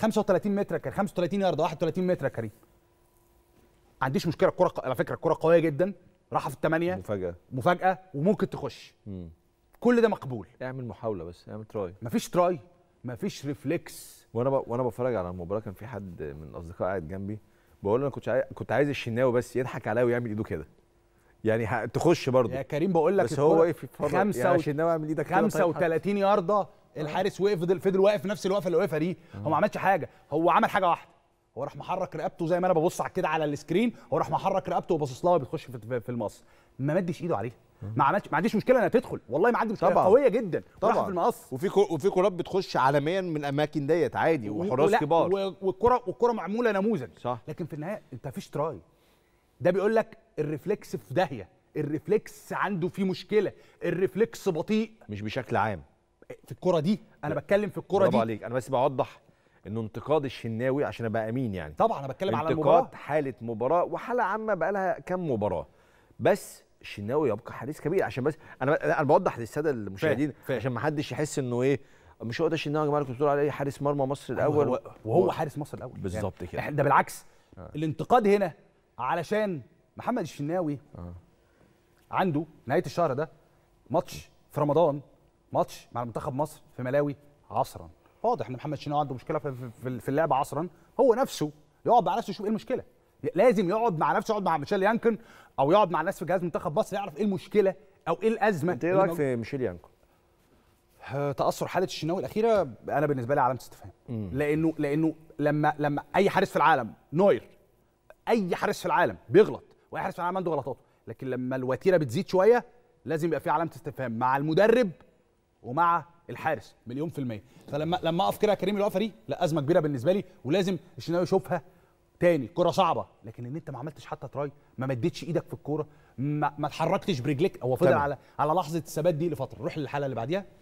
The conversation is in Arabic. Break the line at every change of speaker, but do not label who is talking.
35 متر كاري 35 يارده 31 متر يا كريم ما عنديش مشكله الكره على فكره الكره قويه جدا راحه في الثمانيه مفاجاه مفاجاه وممكن تخش
مم. كل ده مقبول اعمل محاوله بس اعمل تراي مفيش تراي مفيش ريفلكس وانا ب... وانا بتفرج على المباراه كان في حد من الاصدقاء قاعد جنبي بقول له انا كنت عاي... كنت عايز الشناوي بس يضحك عليا ويعمل ايده كده يعني ه... تخش برضه يا كريم بقول لك بس هو واقف يتفرج يعني الشناوي اعمل ايدك 35
يارده آه. الحارس وقف فضل واقف نفس الوقفه اللي واقفها دي هو ما عملش حاجه هو عمل حاجه واحده هو راح محرك رقبته زي ما انا ببص على كده على السكرين هو راح محرك رقبته وباصص لها بتخش في, في المقص ما مدش ايده عليها ما عملش ما عنديش مشكله انها تدخل والله
ما عندي مشكله طبعا. قويه جدا طبعا في المقص وفي كور... وفي كرات بتخش عالميا من الاماكن ديت عادي وحراس كبار
و... والكره والكره معموله نموذج صح لكن في النهايه انت فيش تراي ده بيقول لك الريفلكس في داهيه الريفلكس عنده فيه مشكله الريفلكس
بطيء مش بشكل عام في الكره دي انا بتكلم في الكره دي عليك انا بس بوضح ان انتقاد الشناوي عشان ابقى امين يعني طبعا انا بتكلم على المباراه انتقاد حاله مباراه وحاله عامه بقى لها كام مباراه بس الشناوي يبقى حديث كبير عشان بس انا انا بوضح للساده المشاهدين عشان ما حدش يحس انه ايه مش هو ده الشناوي يا جماعه كنتوا بتقولوا عليه حارس مرمى مصر الاول هو وهو هو حارس مصر الاول بالظبط يعني كده ده بالعكس آه. الانتقاد هنا
علشان محمد الشناوي آه. عنده نهايه الشهر ده ماتش في رمضان ماتش مع منتخب مصر في ملاوي عصرا واضح ان محمد شناوي عنده مشكله في اللعب عصرا هو نفسه يقعد مع نفسه يشوف ايه المشكله لازم يقعد مع نفسه يقعد مع ميشيل يانكن او يقعد مع الناس في جهاز منتخب مصر يعرف ايه المشكله او ايه الازمه انت ايه رايك في ميشيل يانكن؟ آه، تاثر حاله الشناوي الاخيره انا بالنسبه لي علامه استفهام لانه لانه لما لما اي حارس في العالم نوير اي حارس في العالم بيغلط واي حارس في العالم عنده غلطاته لكن لما الوتيره بتزيد شويه لازم يبقى في علامه استفهام مع المدرب ومع الحارس مليون في الميه فلما لما اقف كده كريم الوقفه دي لا ازمه كبيره بالنسبه لي ولازم الشناوي يشوفها تاني كره صعبه لكن ان انت ما عملتش حتى تراي ما مدتش ايدك في الكوره ما, ما اتحركتش برجليك هو فضل على على لحظه الثبات دي لفتره روح للحاله اللي بعديها